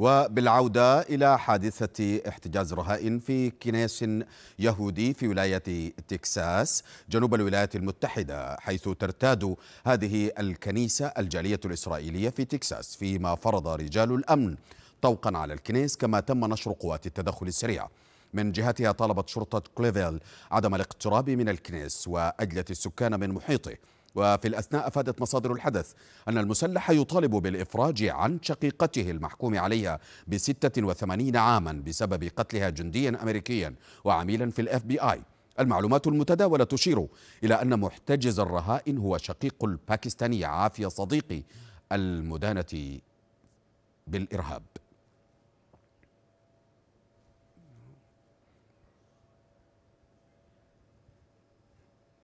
وبالعودة إلى حادثة احتجاز رهائن في كنيس يهودي في ولاية تكساس جنوب الولايات المتحدة حيث ترتاد هذه الكنيسة الجالية الإسرائيلية في تكساس فيما فرض رجال الأمن طوقا على الكنيس كما تم نشر قوات التدخل السريع من جهتها طالبت شرطة كليفيل عدم الاقتراب من الكنيس وأجلت السكان من محيطه وفي الأثناء أفادت مصادر الحدث أن المسلح يطالب بالإفراج عن شقيقته المحكوم عليها ب 86 عاما بسبب قتلها جنديا أمريكيا وعميلا في الاف بي آي المعلومات المتداولة تشير إلى أن محتجز الرهائن هو شقيق الباكستاني عافية صديقي المدانة بالإرهاب